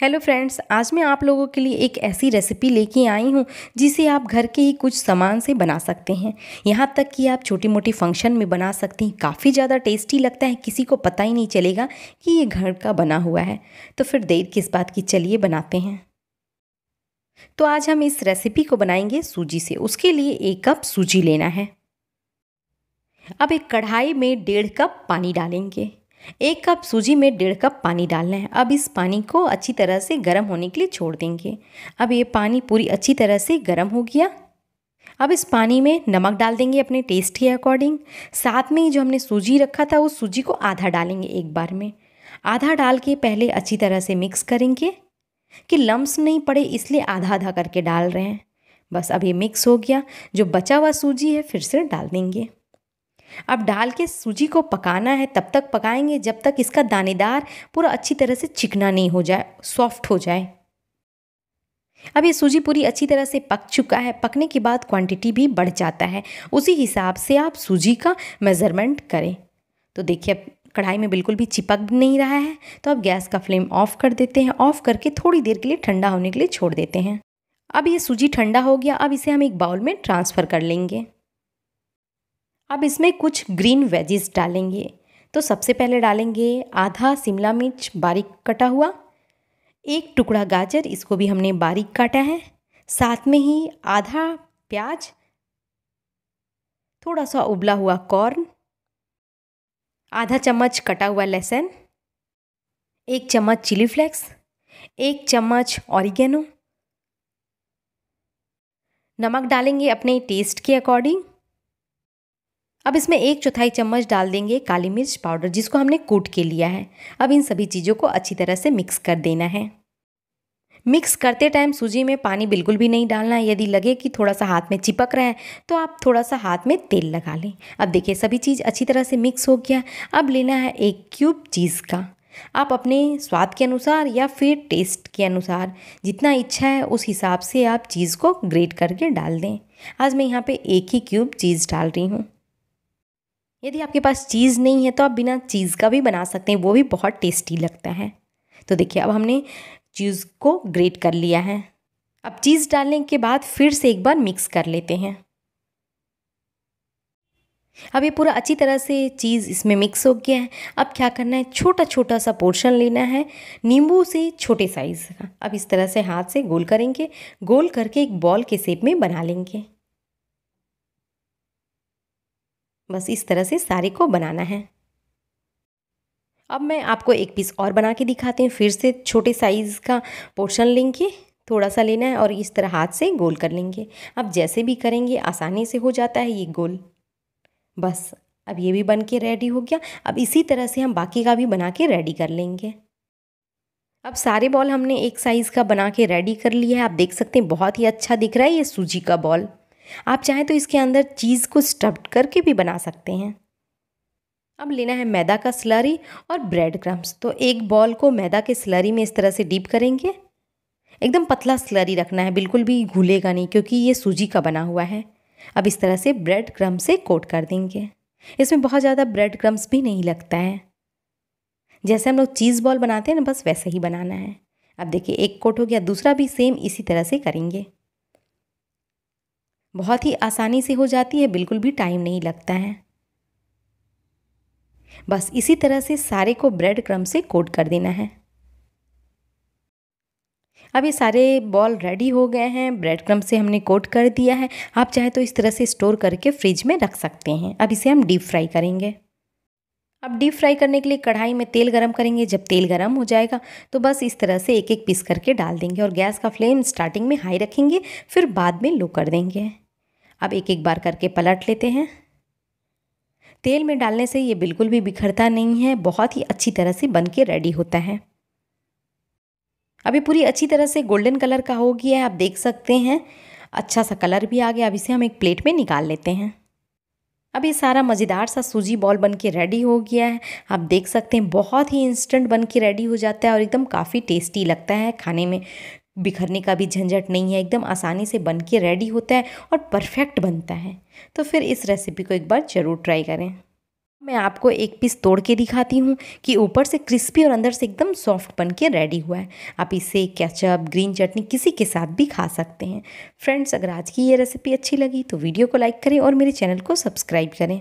hello friends आज मैं आप लोगों के लिए एक ऐसी रेसिपी लेके आई हूँ जिसे आप घर के ही कुछ सामान से बना सकते हैं यहाँ तक कि आप छोटी मोटी फंक्शन में बना सकते हैं काफ़ी ज़्यादा टेस्टी लगता है किसी को पता ही नहीं चलेगा कि ये घर का बना हुआ है तो फिर देर किस बात की चलिए बनाते हैं तो आज हम इस रेसिपी को बनाएंगे सूजी से उसके लिए एक कप सूजी लेना है अब एक कढ़ाई में डेढ़ कप पानी डालेंगे एक कप सूजी में डेढ़ कप पानी डालना है अब इस पानी को अच्छी तरह से गर्म होने के लिए छोड़ देंगे अब ये पानी पूरी अच्छी तरह से गर्म हो गया अब इस पानी में नमक डाल देंगे अपने टेस्ट के अकॉर्डिंग साथ में ही जो हमने सूजी रखा था उस सूजी को आधा डालेंगे एक बार में आधा डाल के पहले अच्छी तरह से मिक्स करेंगे कि लम्स नहीं पड़े इसलिए आधा आधा करके डाल रहे हैं बस अब ये मिक्स हो गया जो बचा हुआ सूजी है फिर से डाल देंगे अब डाल के सूजी को पकाना है तब तक पकाएंगे जब तक इसका दानेदार पूरा अच्छी तरह से चिकना नहीं हो जाए सॉफ्ट हो जाए अब ये सूजी पूरी अच्छी तरह से पक चुका है पकने के बाद क्वांटिटी भी बढ़ जाता है उसी हिसाब से आप सूजी का मेज़रमेंट करें तो देखिए अब कढ़ाई में बिल्कुल भी चिपक नहीं रहा है तो अब गैस का फ्लेम ऑफ कर देते हैं ऑफ़ करके थोड़ी देर के लिए ठंडा होने के लिए छोड़ देते हैं अब ये सूजी ठंडा हो गया अब इसे हम एक बाउल में ट्रांसफ़र कर लेंगे अब इसमें कुछ ग्रीन वेजिस डालेंगे तो सबसे पहले डालेंगे आधा शिमला मिर्च बारीक कटा हुआ एक टुकड़ा गाजर इसको भी हमने बारीक काटा है साथ में ही आधा प्याज थोड़ा सा उबला हुआ कॉर्न आधा चम्मच कटा हुआ लहसुन एक चम्मच चिली फ्लेक्स एक चम्मच ऑरिगेनो नमक डालेंगे अपने टेस्ट के अकॉर्डिंग अब इसमें एक चौथाई चम्मच डाल देंगे काली मिर्च पाउडर जिसको हमने कूट के लिया है अब इन सभी चीज़ों को अच्छी तरह से मिक्स कर देना है मिक्स करते टाइम सूजी में पानी बिल्कुल भी नहीं डालना है यदि लगे कि थोड़ा सा हाथ में चिपक रहा है तो आप थोड़ा सा हाथ में तेल लगा लें अब देखिए सभी चीज़ अच्छी तरह से मिक्स हो गया अब लेना है एक क्यूब चीज़ का आप अपने स्वाद के अनुसार या फिर टेस्ट के अनुसार जितना इच्छा है उस हिसाब से आप चीज़ को ग्रेट करके डाल दें आज मैं यहाँ पर एक ही क्यूब चीज़ डाल रही हूँ यदि आपके पास चीज़ नहीं है तो आप बिना चीज़ का भी बना सकते हैं वो भी बहुत टेस्टी लगता है तो देखिए अब हमने चीज़ को ग्रेट कर लिया है अब चीज़ डालने के बाद फिर से एक बार मिक्स कर लेते हैं अब ये पूरा अच्छी तरह से चीज़ इसमें मिक्स हो गया है अब क्या करना है छोटा छोटा सा पोर्शन लेना है नींबू से छोटे साइज़ का अब इस तरह से हाथ से गोल करेंगे गोल करके एक बॉल के शेप में बना लेंगे बस इस तरह से सारे को बनाना है अब मैं आपको एक पीस और बना के दिखाते हैं फिर से छोटे साइज़ का पोर्शन लेंगे थोड़ा सा लेना है और इस तरह हाथ से गोल कर लेंगे अब जैसे भी करेंगे आसानी से हो जाता है ये गोल बस अब ये भी बन के रेडी हो गया अब इसी तरह से हम बाकी का भी बना के रेडी कर लेंगे अब सारे बॉल हमने एक साइज़ का बना के रेडी कर लिया है आप देख सकते हैं बहुत ही अच्छा दिख रहा है ये सूजी का बॉल आप चाहें तो इसके अंदर चीज़ को स्टफ्ड करके भी बना सकते हैं अब लेना है मैदा का स्लरी और ब्रेड क्रम्स तो एक बॉल को मैदा के स्लरी में इस तरह से डीप करेंगे एकदम पतला स्लरी रखना है बिल्कुल भी घुलेगा नहीं क्योंकि ये सूजी का बना हुआ है अब इस तरह से ब्रेड क्रम से कोट कर देंगे इसमें बहुत ज़्यादा ब्रेड क्रम्स भी नहीं लगता है जैसे हम लोग चीज़ बॉल बनाते हैं ना बस वैसे ही बनाना है अब देखिए एक कोट हो गया दूसरा भी सेम इसी तरह से करेंगे बहुत ही आसानी से हो जाती है बिल्कुल भी टाइम नहीं लगता है बस इसी तरह से सारे को ब्रेड क्रम से कोट कर देना है अब ये सारे बॉल रेडी हो गए हैं ब्रेड क्रम से हमने कोट कर दिया है आप चाहे तो इस तरह से स्टोर करके फ्रिज में रख सकते हैं अब इसे हम डीप फ्राई करेंगे अब डीप फ्राई करने के लिए कढ़ाई में तेल गरम करेंगे जब तेल गरम हो जाएगा तो बस इस तरह से एक एक पीस करके डाल देंगे और गैस का फ्लेम स्टार्टिंग में हाई रखेंगे फिर बाद में लो कर देंगे अब एक एक बार करके पलट लेते हैं तेल में डालने से ये बिल्कुल भी बिखरता नहीं है बहुत ही अच्छी तरह से बन के रेडी होता है अभी पूरी अच्छी तरह से गोल्डन कलर का हो गया है आप देख सकते हैं अच्छा सा कलर भी आ गया अब इसे हम एक प्लेट में निकाल लेते हैं अब ये सारा मज़ेदार सा सूजी बॉल बन के रेडी हो गया है आप देख सकते हैं बहुत ही इंस्टेंट बन के रेडी हो जाता है और एकदम काफ़ी टेस्टी लगता है खाने में बिखरने का भी झंझट नहीं है एकदम आसानी से बन के रेडी होता है और परफेक्ट बनता है तो फिर इस रेसिपी को एक बार ज़रूर ट्राई करें मैं आपको एक पीस तोड़ के दिखाती हूँ कि ऊपर से क्रिस्पी और अंदर से एकदम सॉफ्ट बन के रेडी हुआ है आप इसे कैचअप ग्रीन चटनी किसी के साथ भी खा सकते हैं फ्रेंड्स अगर आज की ये रेसिपी अच्छी लगी तो वीडियो को लाइक करें और मेरे चैनल को सब्सक्राइब करें